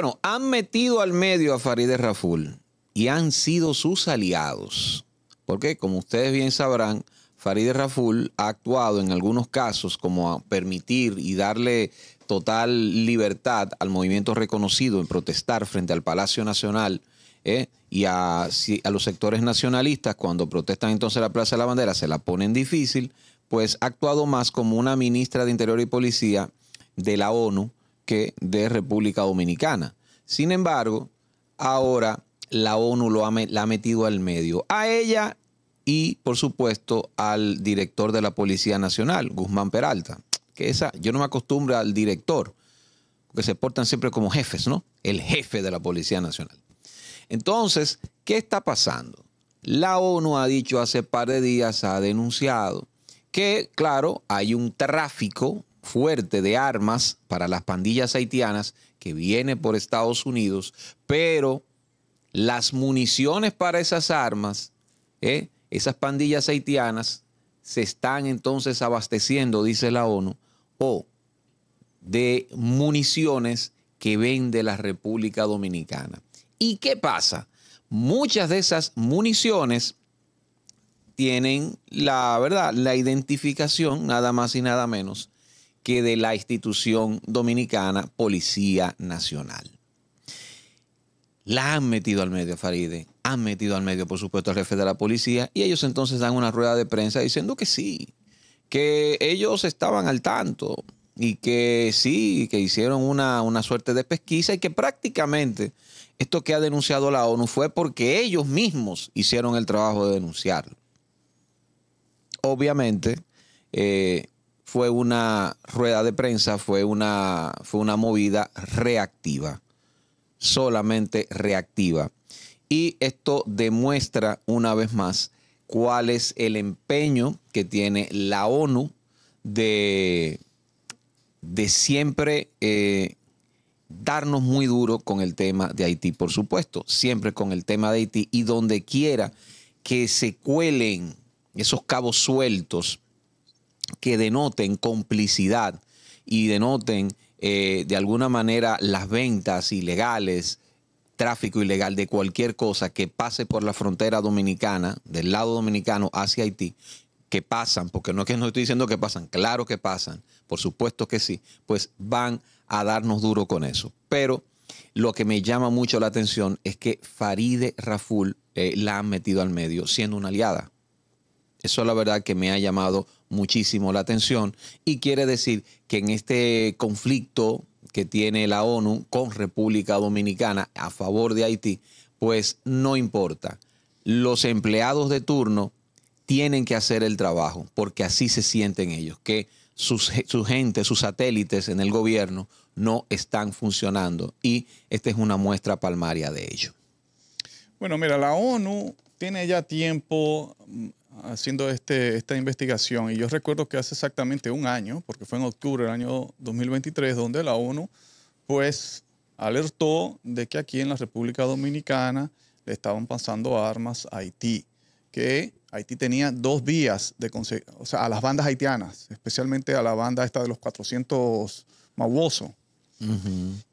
Bueno, han metido al medio a Farideh Raful y han sido sus aliados. Porque, como ustedes bien sabrán, Farideh Raful ha actuado en algunos casos como a permitir y darle total libertad al movimiento reconocido en protestar frente al Palacio Nacional eh, y a, a los sectores nacionalistas cuando protestan entonces la Plaza de la Bandera se la ponen difícil, pues ha actuado más como una ministra de Interior y Policía de la ONU que de República Dominicana. Sin embargo, ahora la ONU lo la ha metido al medio, a ella y por supuesto al director de la Policía Nacional, Guzmán Peralta, que esa, yo no me acostumbro al director, porque se portan siempre como jefes, ¿no? El jefe de la Policía Nacional. Entonces, ¿qué está pasando? La ONU ha dicho hace par de días, ha denunciado que, claro, hay un tráfico fuerte de armas para las pandillas haitianas que viene por Estados Unidos, pero las municiones para esas armas, eh, esas pandillas haitianas, se están entonces abasteciendo, dice la ONU, o de municiones que vende la República Dominicana. ¿Y qué pasa? Muchas de esas municiones tienen la verdad, la identificación, nada más y nada menos, que de la institución dominicana Policía Nacional. La han metido al medio, Faride. Han metido al medio, por supuesto, al jefe de la policía. Y ellos entonces dan una rueda de prensa diciendo que sí, que ellos estaban al tanto y que sí, que hicieron una, suerte de pesquisa y que prácticamente esto que ha denunciado la ONU fue porque ellos mismos hicieron el trabajo de denunciarlo. Obviamente, eh, fue una rueda de prensa, fue una, fue una movida reactiva, solamente reactiva. Y esto demuestra una vez más cuál es el empeño que tiene la ONU de, de siempre eh, darnos muy duro con el tema de Haití, por supuesto, siempre con el tema de Haití y donde quiera que se cuelen esos cabos sueltos que denoten complicidad y denoten eh, de alguna manera las ventas ilegales, tráfico ilegal de cualquier cosa que pase por la frontera dominicana, del lado dominicano hacia Haití, que pasan, porque no es que no estoy diciendo que pasan, claro que pasan, por supuesto que sí, pues van a darnos duro con eso. Pero lo que me llama mucho la atención es que Faride Raful eh, la han metido al medio siendo una aliada. Eso la verdad que me ha llamado muchísimo la atención y quiere decir que en este conflicto que tiene la ONU con República Dominicana a favor de Haití, pues no importa. Los empleados de turno tienen que hacer el trabajo porque así se sienten ellos, que su gente, sus satélites en el gobierno no están funcionando y esta es una muestra palmaria de ello. Bueno, mira, la ONU tiene ya tiempo haciendo este, esta investigación y yo recuerdo que hace exactamente un año, porque fue en octubre del año 2023, donde la ONU pues alertó de que aquí en la República Dominicana le estaban pasando armas a Haití, que Haití tenía dos vías de conseguir, o sea, a las bandas haitianas, especialmente a la banda esta de los 400 mauoso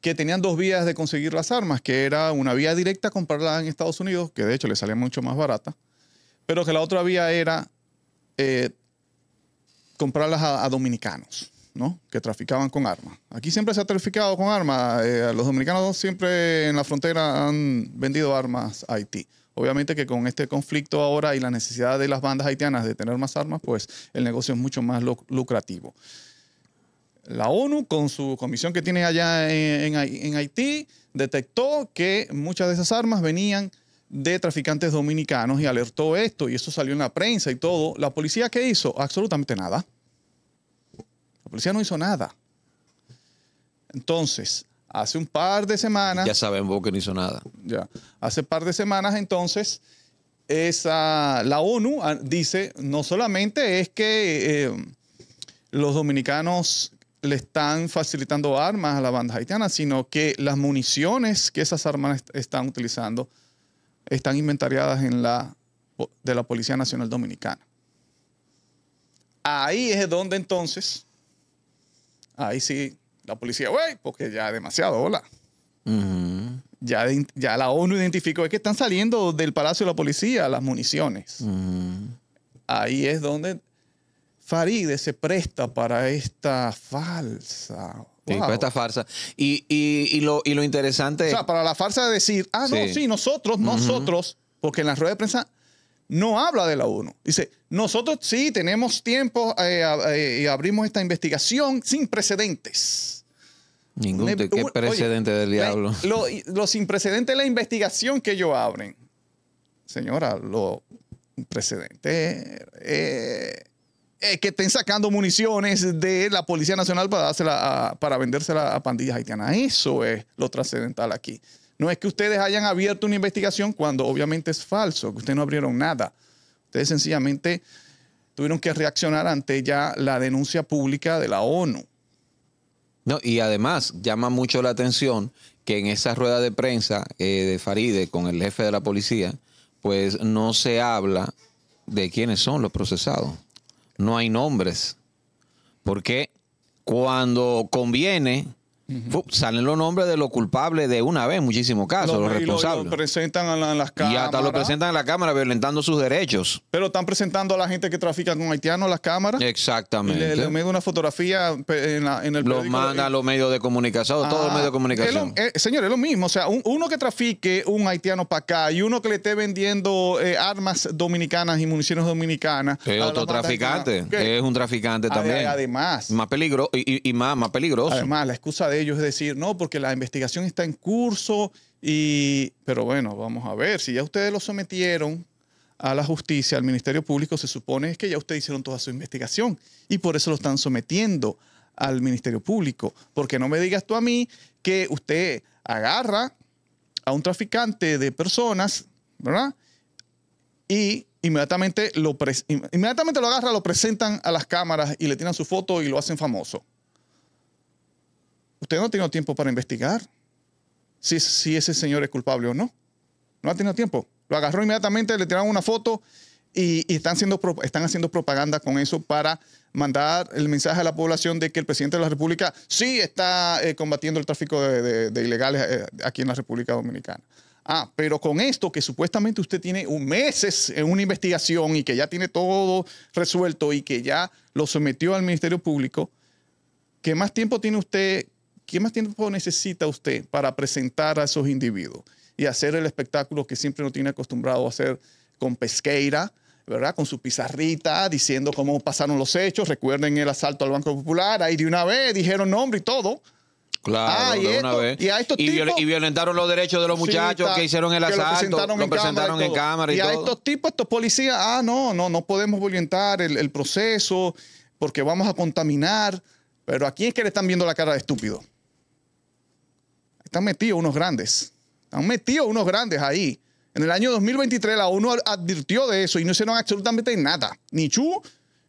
que tenían dos vías de conseguir las armas, que era una vía directa comprarla en Estados Unidos, que de hecho le salía mucho más barata, pero que la otra vía era eh, comprarlas a, dominicanos. ¿no? que traficaban con armas. Aquí siempre se ha traficado con armas. a eh, los dominicanos siempre en la frontera han vendido armas a Haití. Obviamente que con este conflicto ahora y la necesidad de las bandas haitianas de tener más armas, pues el negocio es mucho más lucrativo. La ONU, con su comisión que tiene allá en Haití, detectó que muchas de esas armas venían de traficantes dominicanos y alertó esto y eso salió en la prensa y todo. ¿La policía qué hizo? Absolutamente nada. La policía no hizo nada. Entonces, hace un par de semanas... Ya saben vos que no hizo nada. Ya. Hace un par de semanas entonces, esa, la ONU ah, dice, no solamente es que eh, los dominicanos le están facilitando armas a la banda haitiana, sino que las municiones que esas armas están utilizando están inventariadas en la, de la Policía Nacional Dominicana. Ahí es donde entonces, ahí sí, la policía, güey, porque ya demasiado, hola. ya, ya la ONU identificó es que están saliendo del Palacio de la Policía las municiones. Ahí es donde Faride se presta para esta falsa pues, esta farsa. Y, lo, interesante para la farsa de decir, ah, no, sí, nosotros, nosotros, porque en la rueda de prensa no habla de la ONU. Dice, nosotros sí tenemos tiempo eh, eh, y abrimos esta investigación sin precedentes. Ningún ¿qué precedente del diablo. lo, sin precedente es la investigación que ellos abren. Señora, lo precedente eh, eh, que estén sacando municiones de la Policía Nacional para, para vendérsela a pandillas haitianas. Eso es lo trascendental aquí. No es que ustedes hayan abierto una investigación cuando obviamente es falso, que ustedes no abrieron nada. Ustedes sencillamente tuvieron que reaccionar ante ya la denuncia pública de la ONU. No, y además llama mucho la atención que en esa rueda de prensa eh, de Faride con el jefe de la policía, pues no se habla de quiénes son los procesados no hay nombres. Porque cuando conviene, Salen los nombres de los culpables de una vez muchísimos casos, los, responsables. presentan a en las cámaras. Y hasta lo presentan en la cámara violentando sus derechos. Pero están presentando a la gente que trafica con haitianos las cámaras. Exactamente. le, una fotografía en, en Lo manda a los medios de comunicación, todos los ah, medios de comunicación. Es eh, señor, es lo mismo. O sea, uno que trafique un haitiano para acá y uno que le esté vendiendo eh, armas dominicanas y municiones dominicanas. Es otro traficante. Es un traficante también. Además. Más peligro y, y más, más peligroso. Además, la excusa de ellos es decir, no, porque la investigación está en curso y... Pero bueno, vamos a ver, si ya ustedes lo sometieron a la justicia, al Ministerio Público, se supone que ya ustedes hicieron toda su investigación y por eso lo están sometiendo al Ministerio Público. Porque no me digas tú a mí que usted agarra a un traficante de personas, ¿verdad? Y inmediatamente lo, inmediatamente lo agarra, lo presentan a las cámaras y le tiran su foto y lo hacen famoso. Usted no ha tenido tiempo para investigar si, si ese señor es culpable o no. No ha tenido tiempo. Lo agarró inmediatamente, le tiraron una foto y, están, están haciendo propaganda con eso para mandar el mensaje a la población de que el presidente de la República sí está eh, combatiendo el tráfico de, ilegales eh, aquí en la República Dominicana. Ah, pero con esto que supuestamente usted tiene un meses en una investigación y que ya tiene todo resuelto y que ya lo sometió al Ministerio Público, ¿qué más tiempo tiene usted ¿Qué más tiempo necesita usted para presentar a esos individuos y hacer el espectáculo que siempre no tiene acostumbrado a hacer con pesqueira, ¿verdad? Con su pizarrita, diciendo cómo pasaron los hechos. Recuerden el asalto al Banco Popular, ahí de una vez dijeron nombre y todo. Claro, de una vez. Y, violentaron los derechos de los muchachos que hicieron el asalto, lo presentaron, en, cámara y, a estos tipos, estos policías, ah, no, no, no podemos violentar el, el proceso porque vamos a contaminar. Pero aquí es que le están viendo la cara de estúpido. Están metidos unos grandes. Están metidos unos grandes ahí. En el año 2023 la ONU advirtió de eso y no hicieron absolutamente nada. Ni Chu,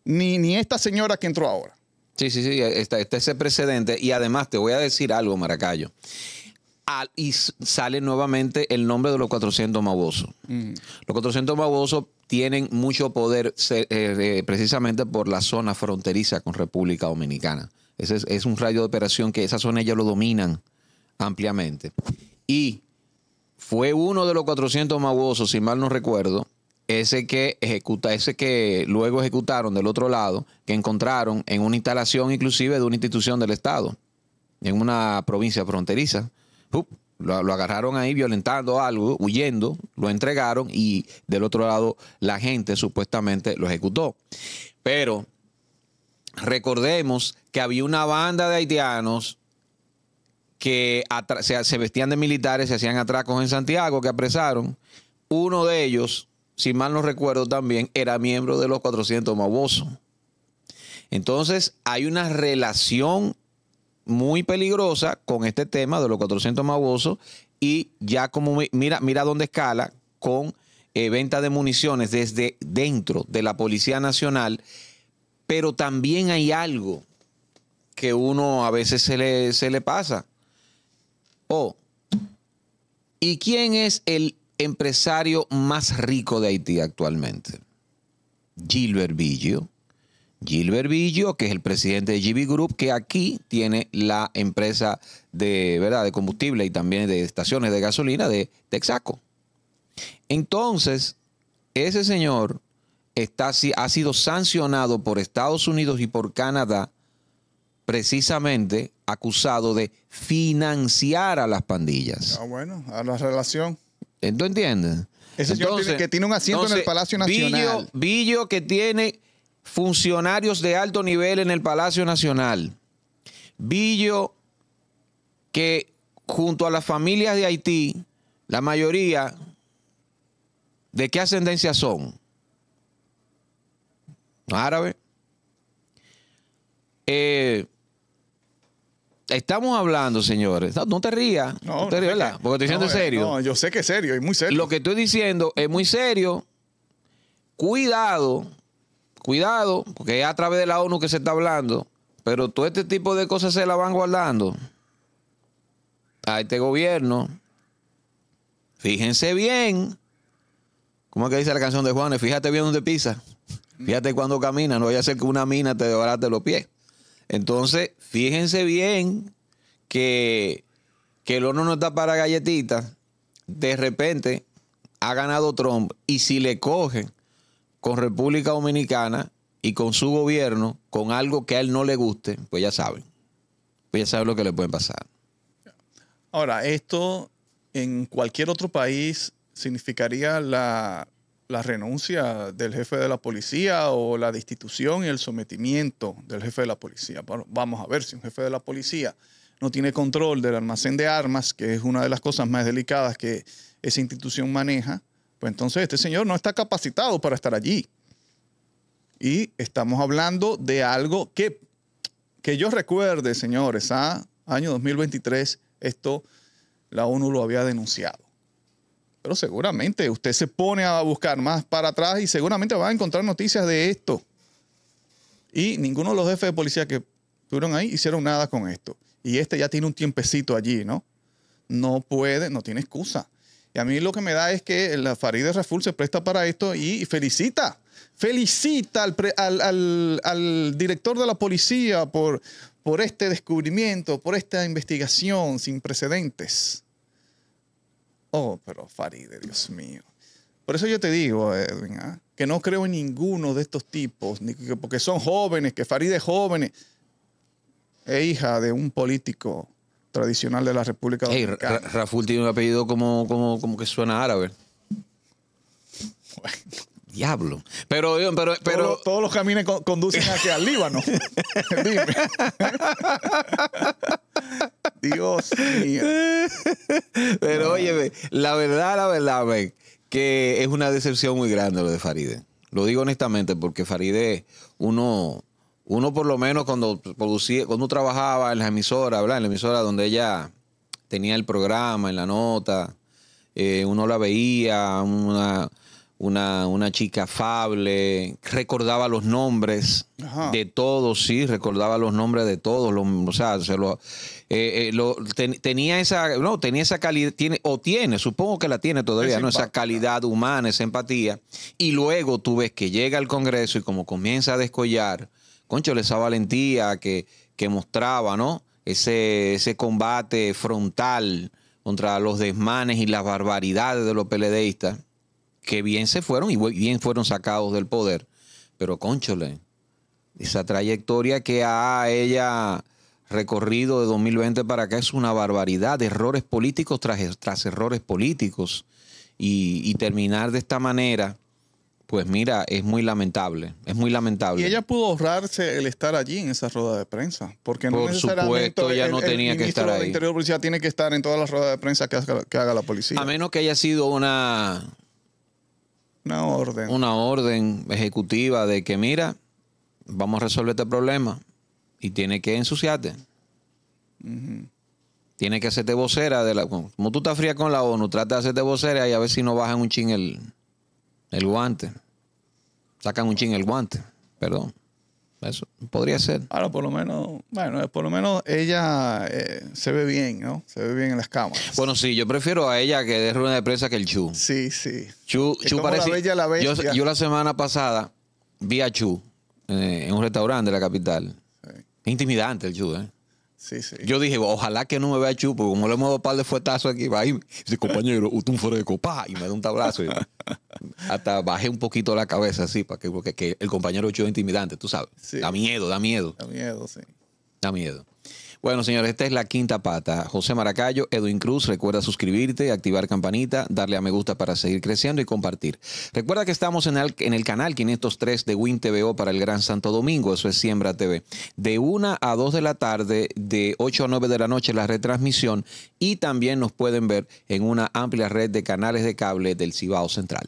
ni, ni esta señora que entró ahora. Sí, sí, sí, está, ese precedente. Y además te voy a decir algo, Maracayo. y sale nuevamente el nombre de los 400 mabosos. Los 400 mabosos tienen mucho poder eh, eh, precisamente por la zona fronteriza con República Dominicana. Ese es, un rayo de operación que esa zona ya lo dominan ampliamente. Y fue uno de los 400 maguosos, si mal no recuerdo, ese que ejecuta, ese que luego ejecutaron del otro lado, que encontraron en una instalación inclusive de una institución del Estado, en una provincia fronteriza. lo, agarraron ahí violentando algo, huyendo, lo entregaron y del otro lado la gente supuestamente lo ejecutó. Pero recordemos que había una banda de haitianos que se, vestían de militares, se hacían atracos en Santiago, que apresaron. Uno de ellos, si mal no recuerdo también, era miembro de los 400 Mabosos. Entonces, hay una relación muy peligrosa con este tema de los 400 Mabosos y ya como mira, mira dónde escala con eh, venta de municiones desde dentro de la Policía Nacional, pero también hay algo que uno a veces se le, se le pasa. O, ¿y quién es el empresario más rico de Haití actualmente? Gilbert Billio, Gilbert Billio, que es el presidente de GB Group, que aquí tiene la empresa de, ¿verdad? de combustible y también de estaciones de gasolina de Texaco. Entonces, ese señor está, ha sido sancionado por Estados Unidos y por Canadá precisamente acusado de financiar a las pandillas. Ah, bueno, a la relación. ¿Eh, ¿Tú entiendes? Ese señor que tiene un asiento en el Palacio Nacional. Billo, que tiene funcionarios de alto nivel en el Palacio Nacional. Billo que junto a las familias de Haití, la mayoría, ¿de qué ascendencia son? Árabe. Eh, Estamos hablando, señores. No, te rías. No, te rías, ¿verdad? Porque estoy diciendo serio. No, yo sé que es serio Es muy serio. Lo que estoy diciendo es muy serio. Cuidado, cuidado, porque es a través de la ONU que se está hablando. Pero todo este tipo de cosas se la van guardando a este gobierno. Fíjense bien. ¿Cómo es que dice la canción de Juanes? Fíjate bien dónde pisa. Fíjate cuando camina. No vaya a ser que una mina te debarate los pies. Entonces, fíjense bien que, el horno no está para galletitas. De repente ha ganado Trump y si le cogen con República Dominicana y con su gobierno, con algo que a él no le guste, pues ya saben. Pues ya saben lo que le puede pasar. Ahora, esto en cualquier otro país significaría la la renuncia del jefe de la policía o la destitución y el sometimiento del jefe de la policía. vamos a ver si un jefe de la policía no tiene control del almacén de armas, que es una de las cosas más delicadas que esa institución maneja, pues entonces este señor no está capacitado para estar allí. Y estamos hablando de algo que, que yo recuerde, señores, a ¿ah? año 2023, esto la ONU lo había denunciado. Pero seguramente usted se pone a buscar más para atrás y seguramente va a encontrar noticias de esto. Y ninguno de los jefes de policía que estuvieron ahí hicieron nada con esto. Y este ya tiene un tiempecito allí, ¿no? No puede, no tiene excusa. Y a mí lo que me da es que la Farideh Raful se presta para esto y felicita, felicita al, director de la policía por este descubrimiento, por esta investigación sin precedentes. Oh, pero Faride, Dios mío. Por eso yo te digo, Edwin, ¿ah? que no creo en ninguno de estos tipos, porque son jóvenes, que Faride es joven, es hija de un político tradicional de la República Dominicana. Raful tiene un apellido como, que suena árabe. Diablo. Pero, pero, pero... Todos, los caminos conducen hacia el Líbano. Dime. Dios mío. Pero oye, la verdad, la verdad, que es una decepción muy grande lo de Faride. Lo digo honestamente porque Faride, uno, uno por lo menos cuando producía, cuando trabajaba en la emisora, En la emisora donde ella tenía el programa, en la nota, eh, uno la veía, una una, una chica afable, recordaba los nombres de todos, sí, recordaba los nombres de todos, o sea, se lo, eh, eh, tenía esa, no, tenía esa calidad, tiene, o tiene, supongo que la tiene todavía, Esa calidad humana, esa empatía. Y luego tú ves que llega al Congreso y como comienza a descollar, concho, esa valentía que, que mostraba, ¿no? Ese, ese combate frontal contra los desmanes y las barbaridades de los peledeístas que bien se fueron y bien fueron sacados del poder. Pero conchole, esa trayectoria que ha ella recorrido de 2020 para acá es una barbaridad, de errores políticos tras, errores políticos. Y, terminar de esta manera, pues mira, es muy lamentable, es muy lamentable. Y ella pudo ahorrarse el estar allí en esa rueda de prensa, porque no Por supuesto, ella no tenía que estar ahí. El interior policía pues, tiene que estar en todas las ruedas de prensa que que haga la policía. A menos que haya sido una una orden. Una orden ejecutiva de que, mira, vamos a resolver este problema. Y tiene que ensuciarte. Tiene que hacerte vocera de la. Como tú estás fría con la ONU, trata de hacerte vocera y a ver si no bajan un chin el, el guante. Sacan un chin el guante. Perdón. Eso podría ser. Ahora, por lo menos, bueno, por lo menos ella eh, se ve bien, ¿no? Se ve bien en las cámaras. Bueno, sí, yo prefiero a ella que dé rueda de prensa que el Chu. Sí, sí. Chu, parece. Yo, la semana pasada vi a Chu eh, en un restaurante de la capital. Intimidante el Chu, ¿eh? Yo dije, ojalá que no me vea chupo, como le muevo un par de fuetazos aquí, va Dice, compañero, usted un de pa, y me da un tablazo. hasta bajé un poquito la cabeza así, para que, porque el compañero chupo es intimidante, tú sabes. Da miedo, da miedo. Da miedo, sí. Da miedo. Bueno, señores, esta es la quinta pata. José Maracayo, Edwin Cruz, recuerda suscribirte, activar campanita, darle a me gusta para seguir creciendo y compartir. Recuerda que estamos en el, en el canal 503 de Win TVO para el Gran Santo Domingo, eso es Siembra TV. De 1 a 2 de la tarde, de 8 a 9 de la noche la retransmisión y también nos pueden ver en una amplia red de canales de cable del Cibao Central.